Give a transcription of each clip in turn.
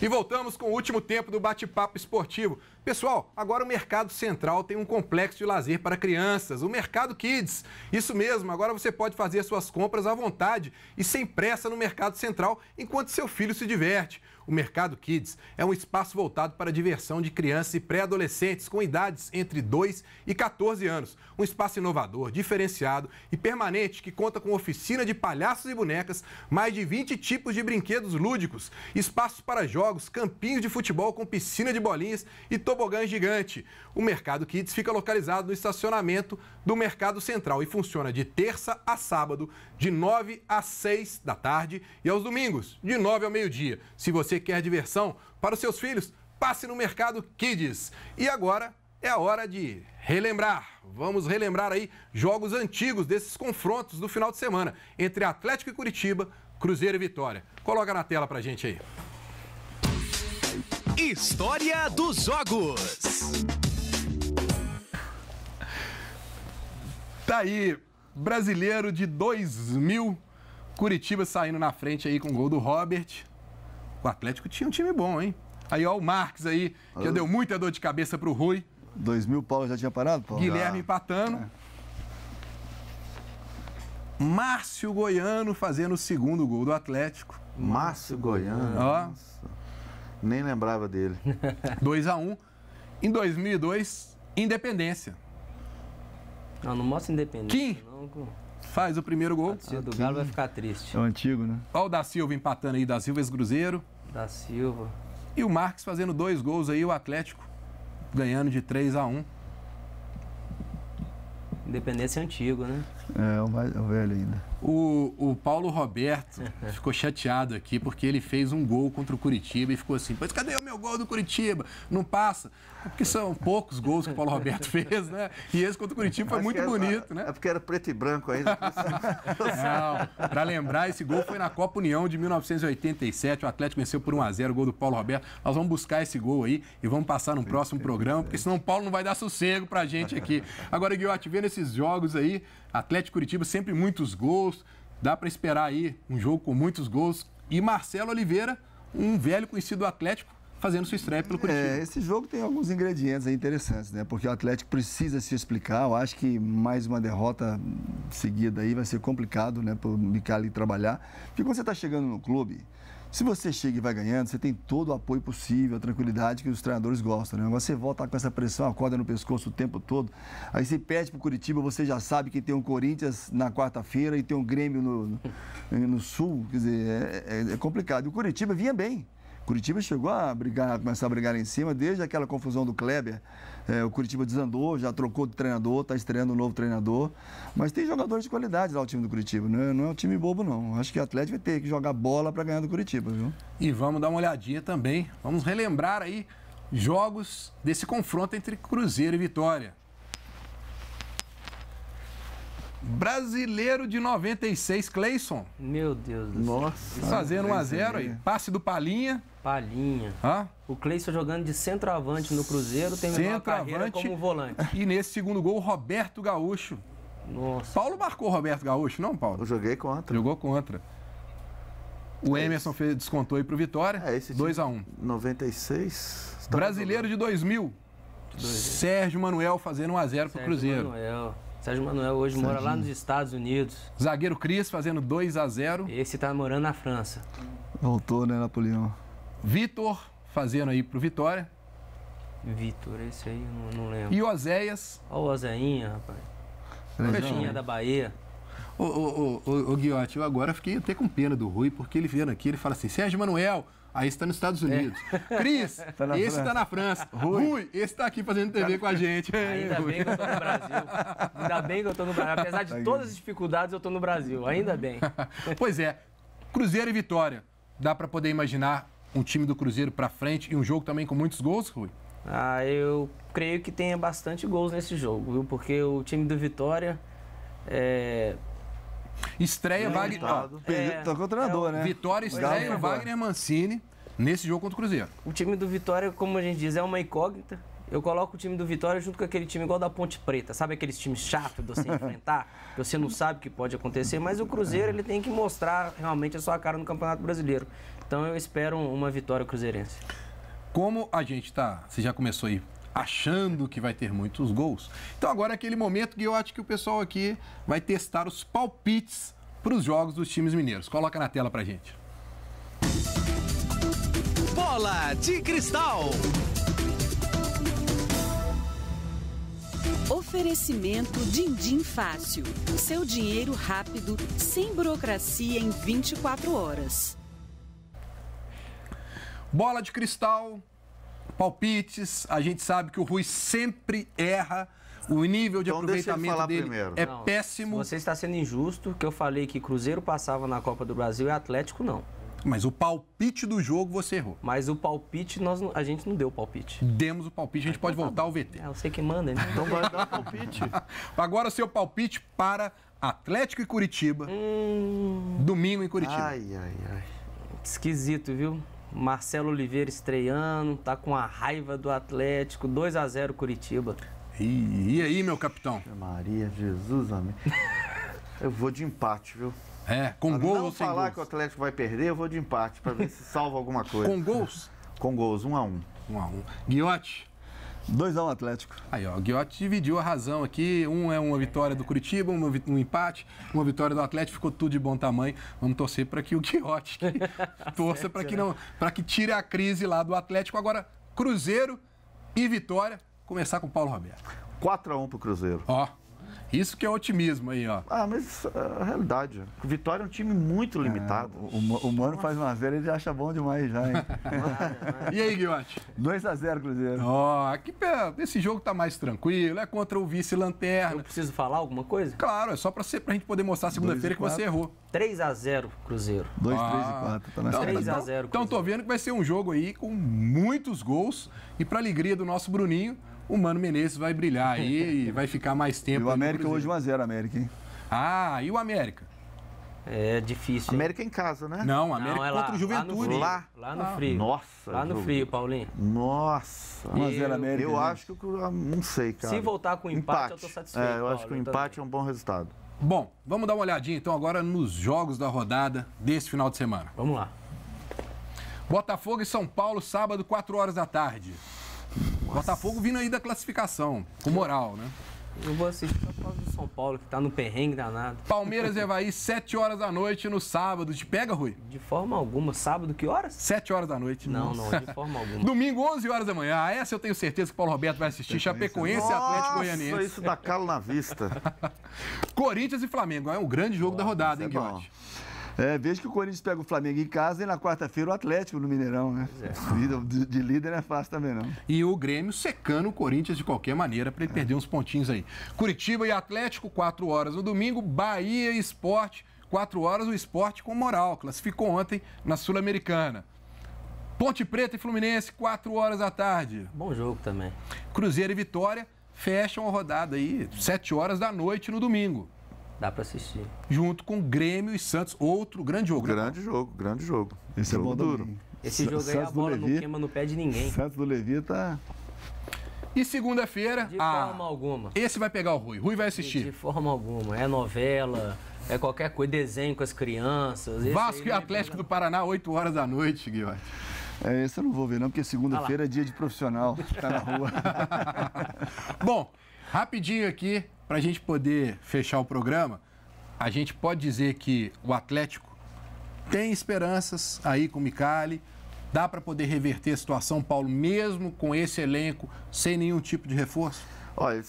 E voltamos com o último tempo do bate-papo esportivo. Pessoal, agora o Mercado Central tem um complexo de lazer para crianças, o Mercado Kids. Isso mesmo, agora você pode fazer suas compras à vontade e sem pressa no Mercado Central enquanto seu filho se diverte. O Mercado Kids é um espaço voltado para a diversão de crianças e pré-adolescentes com idades entre 2 e 14 anos. Um espaço inovador, diferenciado e permanente que conta com oficina de palhaços e bonecas, mais de 20 tipos de brinquedos lúdicos, espaços para jogos, campinhos de futebol com piscina de bolinhas e tobogã gigante. O Mercado Kids fica localizado no estacionamento do Mercado Central e funciona de terça a sábado, de 9 às 6 da tarde e aos domingos, de 9 ao meio-dia. Se você quer diversão para os seus filhos, passe no Mercado Kids. E agora é a hora de relembrar. Vamos relembrar aí jogos antigos desses confrontos do final de semana entre Atlético e Curitiba, Cruzeiro e Vitória. Coloca na tela pra gente aí. História dos Jogos. Tá aí, brasileiro de 2000, Curitiba saindo na frente aí com o gol do Robert. O Atlético tinha um time bom, hein? Aí, ó, o Marques aí, que deu muita dor de cabeça pro Rui. Dois mil pau já tinha parado, Paulo? Guilherme já. empatando. É. Márcio Goiano fazendo o segundo gol do Atlético. Márcio Goiano. Ó. Nossa. Nem lembrava dele. 2 a 1 um. Em 2002, Independência. Não, não mostra Independência. Quem? Não faz o primeiro gol. A do Galo vai ficar triste. É o antigo, né? Olha o da Silva empatando aí, da Silva ex-Cruzeiro. Da Silva. E o Marques fazendo dois gols aí, o Atlético ganhando de 3 a 1. Independência é antigo, né? É, o, mais, o velho ainda. O, o Paulo Roberto ficou chateado aqui porque ele fez um gol contra o Curitiba e ficou assim: Pois cadê o meu gol do Curitiba? Não passa. É porque são poucos gols que o Paulo Roberto fez, né? E esse contra o Curitiba foi muito é bonito, né? É porque era preto e branco ainda. Não, para lembrar, esse gol foi na Copa União de 1987. O Atlético venceu por 1x0, o gol do Paulo Roberto. Nós vamos buscar esse gol aí e vamos passar no próximo programa, porque senão o Paulo não vai dar sossego pra gente aqui. Agora, Guilherme, vendo esses jogos aí, Atlético Curitiba sempre muitos gols. Dá para esperar aí um jogo com muitos gols. E Marcelo Oliveira, um velho conhecido do Atlético, fazendo sua estreia pelo Curitiba. É, esse jogo tem alguns ingredientes interessantes, né? Porque o Atlético precisa se explicar. Eu acho que mais uma derrota seguida aí vai ser complicado, né? Para o Micali trabalhar. Porque quando você está chegando no clube, se você chega e vai ganhando, você tem todo o apoio possível, a tranquilidade que os treinadores gostam. Né? Agora você volta com essa pressão, a corda no pescoço o tempo todo. Aí você perde para o Curitiba, você já sabe que tem um Corinthians na quarta-feira e tem um Grêmio no, no, no Sul. Quer dizer, é, é, é complicado. E o Curitiba vinha bem. Curitiba chegou a brigar, a começar a brigar em cima, desde aquela confusão do Kleber. É, o Curitiba desandou, já trocou de treinador, está estreando um novo treinador. Mas tem jogadores de qualidade lá o time do Curitiba, né? não é um time bobo, não. Acho que o Atlético vai ter que jogar bola para ganhar do Curitiba, viu? E vamos dar uma olhadinha também, vamos relembrar aí jogos desse confronto entre Cruzeiro e Vitória. Brasileiro de 96, Cleison. Meu Deus do céu. Nossa. Fazendo 1x0 aí. Né? Passe do Palinha. Palinha. Hã? O Cleison jogando de centroavante no Cruzeiro, tem a carreira como volante. E nesse segundo gol, Roberto Gaúcho. Nossa. Paulo marcou Roberto Gaúcho, não, Paulo? Eu joguei contra. Jogou contra. O é Emerson fez, descontou aí pro Vitória. É, esse 2x1. 96. Tá Brasileiro de 2000. De 2000. Sérgio Manuel fazendo 1x0 pro Cruzeiro. Sérgio Manuel. Sérgio Manuel hoje Sérgio. mora lá nos Estados Unidos. Zagueiro Cris fazendo 2 a 0 Esse está morando na França. Voltou, né, Napoleão? Vitor fazendo aí pro Vitória. Vitor, esse aí eu não, lembro. E o Oséias. Olha o Ozeinha, rapaz. Coxinha da Bahia. Ô, ô, ô, ô, Guiotti, eu agora fiquei até com pena do Rui, porque ele vendo aqui, ele fala assim, Sérgio Manuel, Aí está nos Estados é. Unidos. É. Cris, tá esse está na França. Rui, Rui esse está aqui fazendo TV com a gente. Ainda bem que eu estou no Brasil. Ainda bem que eu estou no Brasil. Apesar de tá todas as dificuldades, eu estou no Brasil. Ainda bem. Pois é. Cruzeiro e Vitória. Dá para poder imaginar um time do Cruzeiro para frente e um jogo também com muitos gols, Rui? Ah, eu creio que tenha bastante gols nesse jogo, viu? Porque o time do Vitória é, Estreia Wagner. É, tá com é o treinador, é, né? Vitória estreia Galo, Wagner Mancini nesse jogo contra o Cruzeiro. O time do Vitória, como a gente diz, é uma incógnita. Eu coloco o time do Vitória junto com aquele time igual da Ponte Preta. Sabe aqueles times chato de você enfrentar? Que você não sabe o que pode acontecer, mas o Cruzeiro é. ele tem que mostrar realmente a sua cara no Campeonato Brasileiro. Então eu espero uma vitória cruzeirense. Como a gente tá, você já começou aí achando que vai ter muitos gols. Então agora é aquele momento que eu acho que o pessoal aqui vai testar os palpites para os jogos dos times mineiros. Coloca na tela para gente. Bola de cristal. Oferecimento Dindim Fácil. Seu dinheiro rápido, sem burocracia em 24 horas. Bola de cristal palpites, a gente sabe que o Rui sempre erra. O nível de então, aproveitamento dele primeiro. é não, péssimo. Você está sendo injusto, que eu falei que Cruzeiro passava na Copa do Brasil e Atlético não. Mas o palpite do jogo você errou. Mas o palpite, nós, a gente não deu o palpite. Demos o palpite, a gente Mas então pode tá voltar ao VT. É, eu sei que manda, né? Então vai dar o palpite. Agora o seu palpite para Atlético e Curitiba. Hum... Domingo em Curitiba. Ai, ai, ai. Esquisito, viu? Marcelo Oliveira estreando, tá com a raiva do Atlético, 2 a 0 Curitiba. E, e aí, meu capitão? Maria, Jesus, amém. eu vou de empate, viu? É, com gols. gol não ou sem falar gols? que o Atlético vai perder, eu vou de empate, para ver se salva alguma coisa. Com gols? Com gols, um a um. Um a um. Guiote? 2x1 um Atlético. Aí, ó, o Guiotti dividiu a razão aqui. Um é uma vitória do Curitiba, um, um empate, uma vitória do Atlético, ficou tudo de bom tamanho. Vamos torcer para que o Guiotti torça para que não, para que tire a crise lá do Atlético. Agora, Cruzeiro e Vitória, começar com o Paulo Roberto. 4x1 o Cruzeiro. Ó. Isso que é otimismo aí, ó. Ah, mas é a realidade. Vitória é um time muito ah, limitado. É, o, o Mano faz 1x0 ele acha bom demais já, hein? e aí, Guilherme? 2x0, Cruzeiro. Ó, oh, aqui, esse jogo tá mais tranquilo, é contra o vice-lanterna. Eu preciso falar alguma coisa? Claro, é só pra, ser, pra gente poder mostrar segunda-feira que você errou. 3x0, Cruzeiro. 2, ah, 3 e 4. Tá então, 3 a 0 Então, tô vendo que vai ser um jogo aí com muitos gols. E pra alegria do nosso Bruninho, o Mano Menezes vai brilhar aí e vai ficar mais tempo. E o América hoje 1x0, América, hein? Ah, e o América? É difícil. Hein? América em casa, né? Não, América Não, é lá, contra o Juventude. Lá no, lá, lá no ah. frio. Nossa. Lá no jogo. frio, Paulinho. Nossa. 1x0 América. Eu né? acho que... Eu ah, não sei, cara. Se voltar com empate, empate. eu tô satisfeito. É, eu Paulo, acho que o empate também. é um bom resultado. Bom, vamos dar uma olhadinha então agora nos jogos da rodada desse final de semana. Vamos lá. Botafogo e São Paulo, sábado, 4 horas da tarde. Nossa. Botafogo vindo aí da classificação, com moral, né? Eu vou assistir só por causa do São Paulo, que tá no perrengue danado. Palmeiras e Havaí, 7 horas da noite no sábado. Te pega, Rui? De forma alguma. Sábado, que horas? 7 horas da noite. Não, não, não de forma alguma. Domingo, 11 horas da manhã. Ah, essa eu tenho certeza que o Paulo Roberto vai assistir. Chapecoense e Atlético Goianiense. Nossa, isso dá calo na vista. Corinthians e Flamengo. É um grande jogo Nossa, da rodada, hein, é Guilherme? É, veja que o Corinthians pega o Flamengo em casa e na quarta-feira o Atlético no Mineirão, né? É. De, de líder não é fácil também, não. E o Grêmio secando o Corinthians de qualquer maneira para ele é. perder uns pontinhos aí. Curitiba e Atlético, 4 horas no domingo, Bahia e Esporte, 4 horas o Esporte com moral, classificou ontem na Sul-Americana. Ponte Preta e Fluminense, 4 horas da tarde. Bom jogo também. Cruzeiro e Vitória fecham a rodada aí, 7 horas da noite no domingo. Dá para assistir. Junto com Grêmio e Santos, outro grande jogo. Né? Grande né? jogo, grande jogo. Esse é jogo é bom duro. Esse jogo Santos aí a bola Levi, não queima no pé de ninguém. Santos do Levi tá. E segunda-feira. De ah, forma alguma. Esse vai pegar o Rui. Rui vai assistir. De forma alguma. É novela, é qualquer coisa, desenho com as crianças. Vasco e é Atlético do Paraná, 8 horas da noite, Guilherme. É, esse eu não vou ver, não, porque segunda-feira é dia de profissional. Tá na rua. bom. Rapidinho aqui, para a gente poder fechar o programa, a gente pode dizer que o Atlético tem esperanças aí com o Micali, dá para poder reverter a situação, Paulo, mesmo com esse elenco, sem nenhum tipo de reforço? Olha,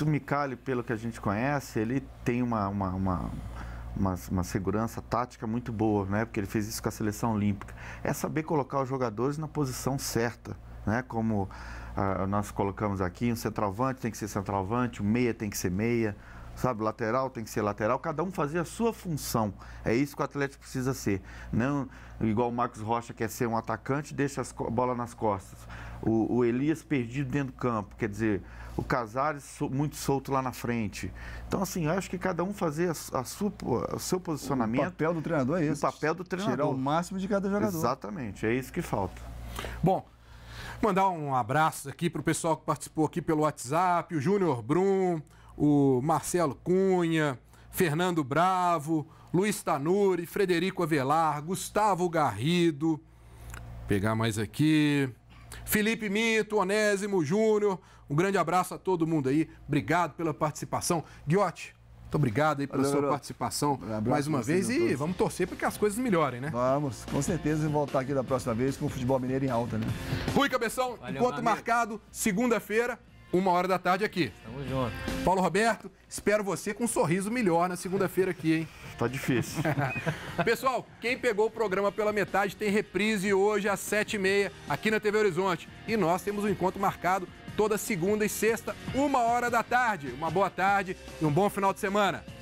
o Micali, pelo que a gente conhece, ele tem uma, uma, uma... Uma, uma, segurança tática muito boa, né? Porque ele fez isso com a seleção olímpica. É saber colocar os jogadores na posição certa, né? Como ah, nós colocamos aqui, um centroavante tem que ser centroavante, o um meia tem que ser meia, sabe? Lateral tem que ser lateral, cada um fazer a sua função. É isso que o Atlético precisa ser. Não igual o Marcos Rocha quer ser um atacante, deixa a bola nas costas. O, o, Elias perdido dentro do campo, quer dizer, o Casares muito solto lá na frente. Então, assim, eu acho que cada um fazer a, a sua, o seu posicionamento. O papel do treinador é esse. O papel do treinador. Tirar o máximo de cada jogador. Exatamente, é isso que falta. Bom, Mandar um abraço aqui para o pessoal que participou aqui pelo WhatsApp, o Júnior Brum, o Marcelo Cunha, Fernando Bravo, Luiz Tanuri, Frederico Avelar, Gustavo Garrido. pegar mais aqui. Felipe Mito, Onésimo Júnior, um grande abraço a todo mundo aí. Obrigado pela participação. Guiote, muito obrigado aí pela Valeu, sua participação mais uma vez e todos. vamos torcer para que as coisas melhorem, né? Vamos, com certeza, voltar aqui da próxima vez com o futebol mineiro em alta, né? fui Cabeção, Valeu, encontro marcado, segunda-feira, uma hora da tarde aqui. Tamo junto. Paulo Roberto, espero você com um sorriso melhor na segunda-feira aqui, hein? Tá difícil. Pessoal, quem pegou o programa pela metade tem reprise hoje às sete e meia aqui na TV Horizonte. E nós temos um encontro marcado toda segunda e sexta, uma hora da tarde. Uma boa tarde e um bom final de semana.